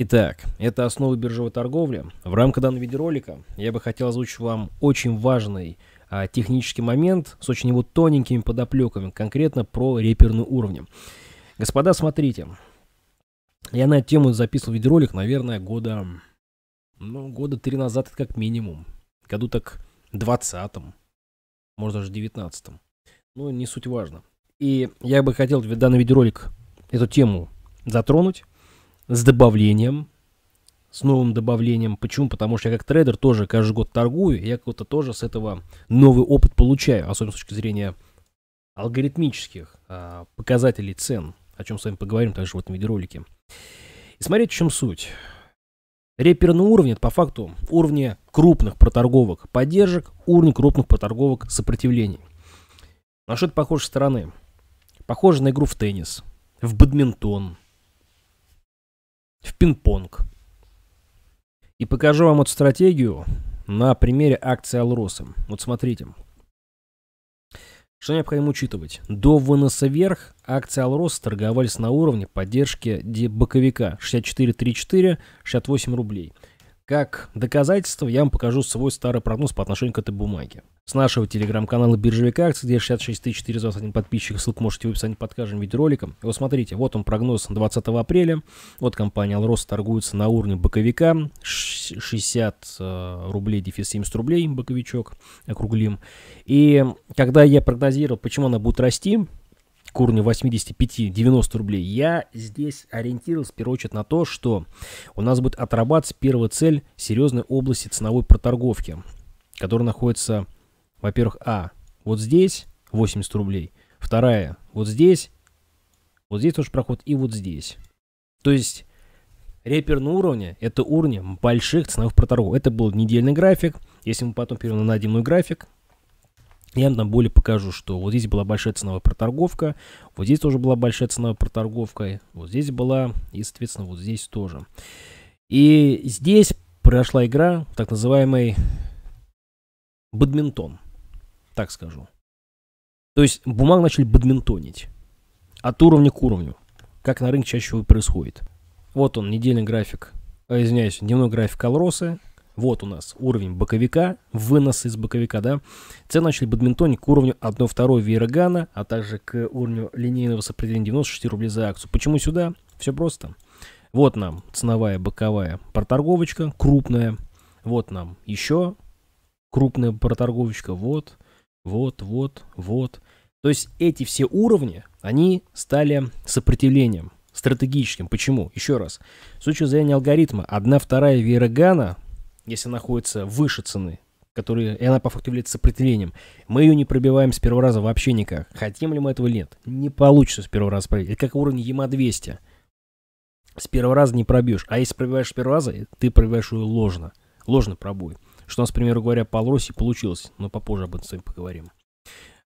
Итак, это «Основы биржевой торговли». В рамках данного видеоролика я бы хотел озвучить вам очень важный а, технический момент с очень его тоненькими подоплеками, конкретно про реперные уровни. Господа, смотрите. Я на эту тему записывал видеоролик, наверное, года... Ну, года три назад, это как минимум. Году так двадцатом, может даже девятнадцатом. Ну, не суть важно. И я бы хотел в данный видеоролик эту тему затронуть с добавлением, с новым добавлением. Почему? Потому что я как трейдер тоже каждый год торгую, я как-то тоже с этого новый опыт получаю, особенно с точки зрения алгоритмических а, показателей цен, о чем с вами поговорим также в этом видеоролике. И смотрите, в чем суть. Реперный уровень, это по факту уровни крупных проторговок поддержек, уровень крупных проторговок сопротивлений. На что это похоже со стороны? Похоже на игру в теннис, в бадминтон – в пинг-понг. И покажу вам эту стратегию на примере акции Алроса. Вот смотрите. Что необходимо учитывать? До выноса вверх акции Алроса торговались на уровне поддержки боковика 64.34, 68 рублей – как доказательство я вам покажу свой старый прогноз по отношению к этой бумаге. С нашего телеграм-канала «Биржевик акций», где 66 421 подписчик, ссылку можете в описании под каждым видеороликом. И вот смотрите, вот он прогноз 20 апреля. Вот компания «Алрос» торгуется на уровне боковика, 60 э, рублей, дефис 70 рублей, боковичок, округлим. И когда я прогнозировал, почему она будет расти, к уровню 85-90 рублей, я здесь ориентировался в первую очередь на то, что у нас будет отрабатываться первая цель серьезной области ценовой проторговки, которая находится, во-первых, а, вот здесь 80 рублей, вторая, вот здесь, вот здесь тоже проход и вот здесь. То есть реперные уровни – это уровни больших ценовых проторгов. Это был недельный график. Если мы потом перейдем на дневной график, я вам более покажу, что вот здесь была большая ценовая проторговка, вот здесь тоже была большая ценовая проторговка, вот здесь была, и, соответственно, вот здесь тоже. И здесь прошла игра, так называемый бадминтон, так скажу. То есть бумаг начали бадминтонить от уровня к уровню, как на рынке чаще всего происходит. Вот он, недельный график, э, извиняюсь, дневной график Алросы, вот у нас уровень боковика, вынос из боковика, да. Цены начали бадминтоне к уровню 1-2 Вейрогана, а также к уровню линейного сопротивления 96 рублей за акцию. Почему сюда? Все просто. Вот нам ценовая боковая проторговочка, крупная. Вот нам еще крупная проторговочка. Вот, вот, вот, вот. То есть эти все уровни, они стали сопротивлением стратегическим. Почему? Еще раз. С точки заявления алгоритма, одна вторая Вейрогана если находится выше цены, которые, и она по факту является сопротивлением, мы ее не пробиваем с первого раза вообще никак. Хотим ли мы этого или нет? Не получится с первого раза пробить. Это как уровень ЕМА-200. С первого раза не пробьешь. А если пробиваешь с первого раза, э, ты пробиваешь ее ложно. Ложно пробой. Что у нас, к примеру говоря, по Лросе получилось. Но попозже об этом с вами поговорим.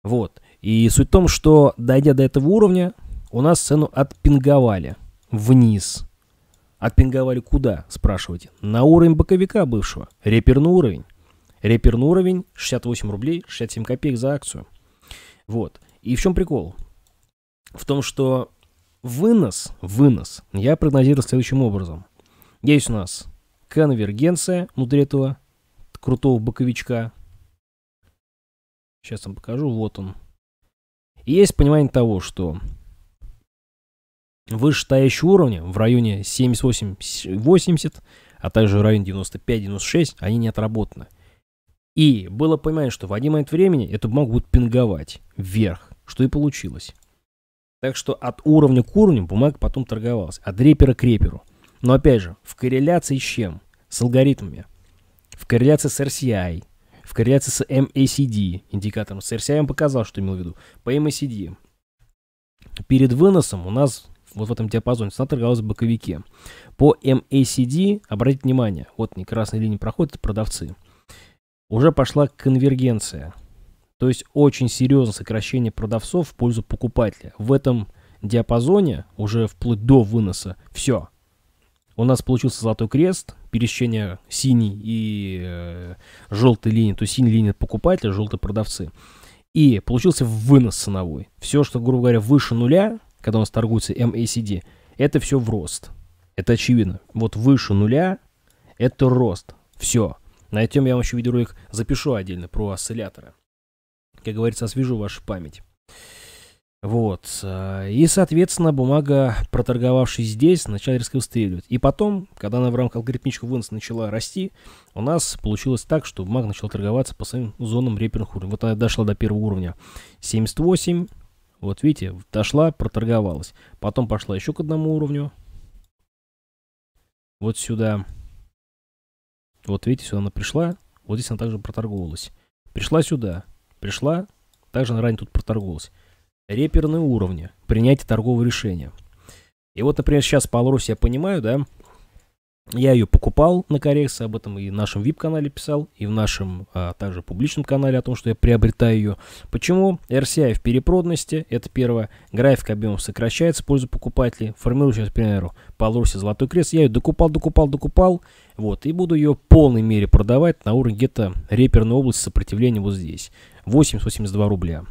Вот. И суть в том, что дойдя до этого уровня, у нас цену отпинговали вниз. Отпинговали куда, спрашиваете? На уровень боковика бывшего. Реперный уровень. Реперный уровень 68 рублей 67 копеек за акцию. Вот. И в чем прикол? В том, что вынос, вынос я прогнозирую следующим образом. Есть у нас конвергенция внутри этого крутого боковичка. Сейчас вам покажу, вот он. И есть понимание того, что вышестоящие уровни в районе 78-80, а также район 95-96, они не отработаны. И было понимание, что в один момент времени эту бумагу будут пинговать вверх, что и получилось. Так что от уровня к уровню бумага потом торговалась, от репера к реперу. Но опять же, в корреляции с чем? С алгоритмами. В корреляции с RCI, в корреляции с MACD, индикатором. С RCI я показал, что имел в виду. По MACD. Перед выносом у нас вот в этом диапазоне, цена торговалась в боковике. По MACD, обратите внимание, вот не красной линии проходит это продавцы. Уже пошла конвергенция. То есть очень серьезное сокращение продавцов в пользу покупателя. В этом диапазоне, уже вплоть до выноса, все. У нас получился золотой крест, пересечение синей и э, желтой линии. То есть синяя линия покупателя, желтые продавцы. И получился вынос ценовой. Все, что, грубо говоря, выше нуля, когда у нас торгуется MACD, это все в рост. Это очевидно. Вот выше нуля – это рост. Все. На этом я вам еще видеоролик запишу отдельно про осцилляторы. Как говорится, освежу вашу память. Вот. Э, и, соответственно, бумага, проторговавшись здесь, начала резко выстреливать. И потом, когда она в рамках алгоритмического вынос начала расти, у нас получилось так, что бумага начала торговаться по своим зонам реперных уровней. Вот она дошла до первого уровня 78, вот видите, дошла, проторговалась. Потом пошла еще к одному уровню. Вот сюда. Вот видите, сюда она пришла. Вот здесь она также проторговалась. Пришла сюда. Пришла. Также она ранее тут проторговалась. Реперные уровни. Принятие торгового решения. И вот, например, сейчас по Полрус я понимаю, да, я ее покупал на коррекции, об этом и в нашем VIP-канале писал, и в нашем а, также публичном канале о том, что я приобретаю ее. Почему? RCI в перепродности. это первое. График объемов сокращается в пользу покупателей. Формирую сейчас, к примеру, Полоруси Золотой Крест. Я ее докупал, докупал, докупал. Вот, и буду ее в полной мере продавать на уровне где-то реперной области сопротивления вот здесь. 80-82 рубля.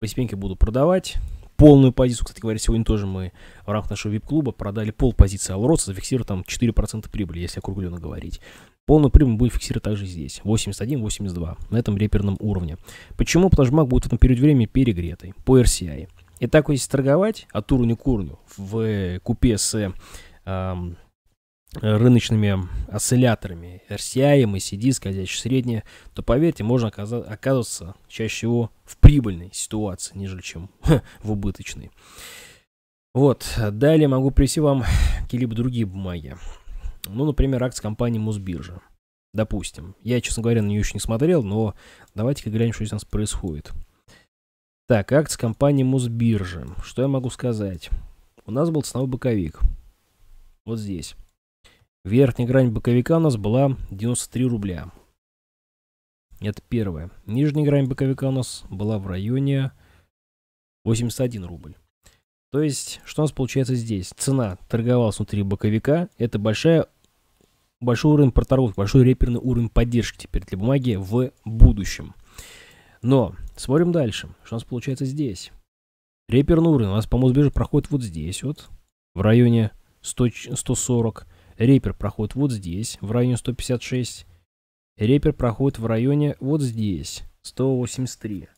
Постепенно буду продавать полную позицию. Кстати говоря, сегодня тоже мы в рамках нашего вип-клуба продали пол позиции Алроса, зафиксировав там 4% прибыли, если округленно говорить. Полную прибыль будем фиксировать также здесь, 81-82, на этом реперном уровне. Почему? Потому что MAC будет в этом период времени перегретый по RCI. И так, если торговать от уровня к уровню в купе с эм, рыночными осцилляторами RCI, MACD, эм скользящее средние, то, поверьте, можно оказаться чаще всего в прибыльной ситуации, нежели чем в убыточной. Вот, далее могу привести вам какие-либо другие бумаги. Ну, например, акции компании Мосбиржа. Допустим. Я, честно говоря, на нее еще не смотрел, но давайте-ка глянем, что здесь у нас происходит. Так, акции компании Мосбиржи. Что я могу сказать? У нас был ценовой боковик. Вот здесь. Верхняя грань боковика у нас была 93 рубля. Это первое. Нижняя грань боковика у нас была в районе 81 рубль. То есть, что у нас получается здесь? Цена торговалась внутри боковика. Это большая, большой уровень проторговки, большой реперный уровень поддержки теперь для бумаги в будущем. Но смотрим дальше. Что у нас получается здесь? Реперный уровень у нас по Мосбирже проходит вот здесь вот, в районе 100, 140. Репер проходит вот здесь, в районе 156. Репер проходит в районе вот здесь, 183.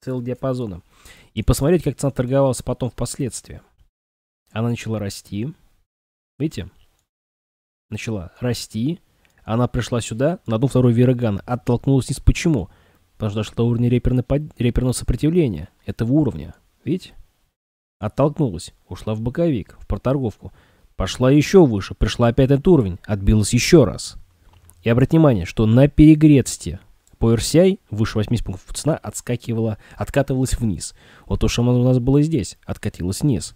Целый диапазон. И посмотреть, как цена торговалась потом впоследствии. Она начала расти. Видите? Начала расти. Она пришла сюда, на дно второй Вирогана. Оттолкнулась вниз. Почему? Потому что дошла до уровня реперного, под... реперного сопротивления. Этого уровня. Видите? Оттолкнулась. Ушла в боковик, в проторговку. Пошла еще выше, пришла опять этот уровень, отбилась еще раз. И обратите внимание, что на перегретстве по RCI выше 80 пунктов цена отскакивала, откатывалась вниз. Вот то, что у нас было здесь, откатилась вниз.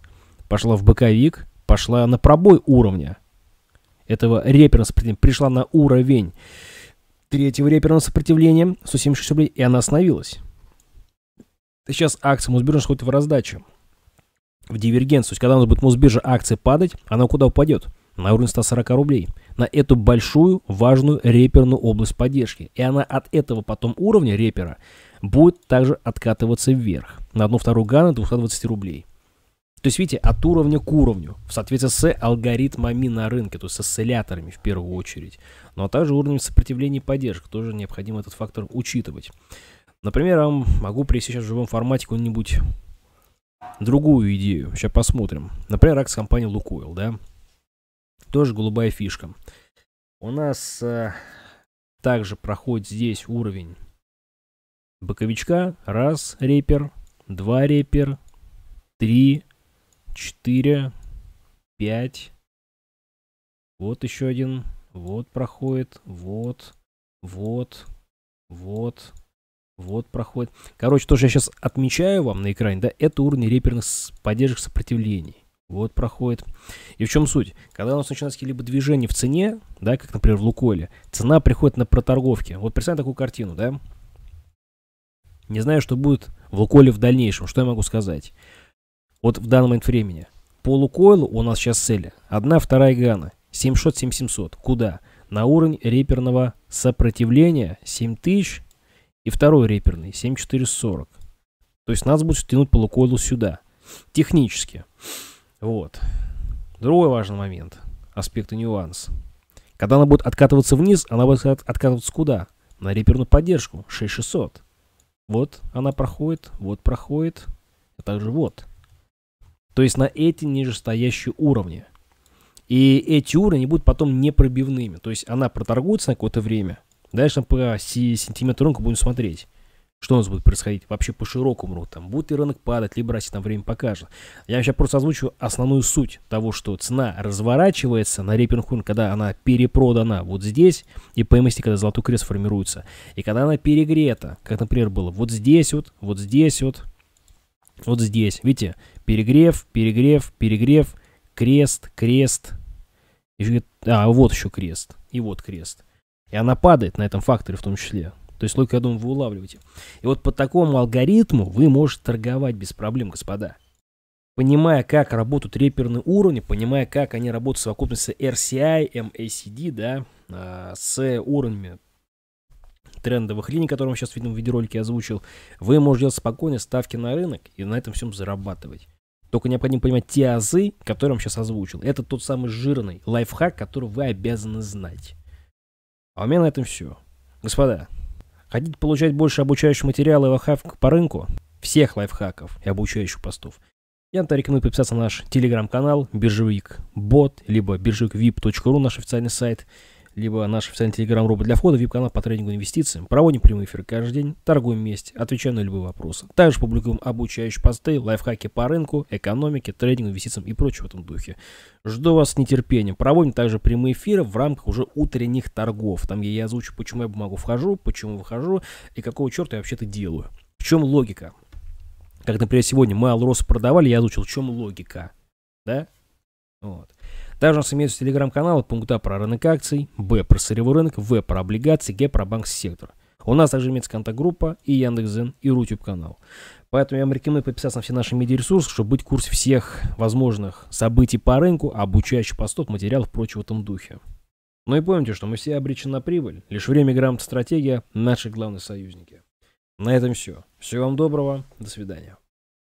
Пошла в боковик, пошла на пробой уровня этого реперного сопротивления, пришла на уровень третьего реперного сопротивления, 176 рублей, и она остановилась. Сейчас акция Мосбиржи сходит в раздачу в дивергенцию. То есть, когда у нас будет Мосбиржа акции падать, она куда упадет? На уровень 140 рублей. На эту большую, важную реперную область поддержки. И она от этого потом уровня репера будет также откатываться вверх. На одну вторую гана 220 рублей. То есть, видите, от уровня к уровню, в соответствии с алгоритмами на рынке, то есть с осцилляторами в первую очередь. Но ну, а также уровнем сопротивления и поддержки, тоже необходимо этот фактор учитывать. Например, я вам могу привести сейчас в живом формате какой-нибудь другую идею. Сейчас посмотрим. Например, акция компании Лукойл, да? Тоже голубая фишка. У нас э, также проходит здесь уровень боковичка. Раз репер, два репер, три, четыре, пять. Вот еще один. Вот проходит. Вот. Вот. Вот. Вот проходит. Короче, то, что я сейчас отмечаю вам на экране, да, это уровни реперных поддержек сопротивлений. Вот проходит. И в чем суть? Когда у нас начинаются какие-либо движения в цене, да, как, например, в луколе, цена приходит на проторговки. Вот представь такую картину, да? Не знаю, что будет в луколе в дальнейшем. Что я могу сказать? Вот в данный момент времени. По Лукойлу у нас сейчас цели. Одна, вторая Гана. 7600, 7700. Куда? На уровень реперного сопротивления 7000 и второй реперный 7440. То есть надо будет тянуть по лукойлу сюда. Технически. Вот. Другой важный момент. Аспект и нюанс. Когда она будет откатываться вниз, она будет откатываться куда? На реперную поддержку. 6600. Вот она проходит, вот проходит, а также вот. То есть на эти нижестоящие уровни. И эти уровни будут потом непробивными. То есть она проторгуется на какое-то время – Дальше по сантиметр рынка будем смотреть что у нас будет происходить вообще по широкому рынку, там будет ли рынок падать, либо расти, там время покажет. Я сейчас просто озвучу основную суть того, что цена разворачивается на репинг когда она перепродана вот здесь, и PMST, когда золотой крест формируется, и когда она перегрета, как, например, было вот здесь вот, вот здесь вот, вот здесь, видите, перегрев, перегрев, перегрев, крест, крест, еще, а, вот еще крест, и вот крест. И она падает на этом факторе в том числе. То есть логику, я думаю, вы улавливаете. И вот по такому алгоритму вы можете торговать без проблем, господа. Понимая, как работают реперные уровни, понимая, как они работают в совокупности RCI, MACD, да, а, с уровнями трендовых линий, которые мы сейчас видим в видеоролике озвучил, вы можете делать спокойно ставки на рынок и на этом всем зарабатывать. Только необходимо понимать те азы, которые я вам сейчас озвучил. Это тот самый жирный лайфхак, который вы обязаны знать. А у меня на этом все. Господа, хотите получать больше обучающих материалов и лайфхаков по рынку? Всех лайфхаков и обучающих постов. Я вам рекомендую подписаться на наш телеграм-канал Биржевик Бот, либо биржевиквип.ру, наш официальный сайт либо наш официальный телеграм-робот для входа, в вип-канал по трейдингу инвестициям. Проводим прямые эфиры каждый день, торгуем вместе, отвечаем на любые вопросы. Также публикуем обучающие посты, лайфхаки по рынку, экономике, трейдингу, инвестициям и прочее в этом духе. Жду вас с нетерпением. Проводим также прямые эфиры в рамках уже утренних торгов. Там я озвучу, почему я бумагу вхожу, почему выхожу и какого черта я вообще-то делаю. В чем логика? Как, например, сегодня мы Алрос продавали, я озвучил, в чем логика. Да? Вот. Также у нас имеются телеграм-каналы, пункта про рынок акций, Б про сырьевой рынок, В про облигации, Г про банковский сектор. У нас также имеется контакт-группа и Яндекс.Зен, и Рутюб канал. Поэтому я вам рекомендую подписаться на все наши медиаресурсы, чтобы быть в курсе всех возможных событий по рынку, обучающих постов, материалов, прочего в этом духе. Но ну и помните, что мы все обречены на прибыль. Лишь время грамотная стратегия – наши главные союзники. На этом все. Всего вам доброго. До свидания.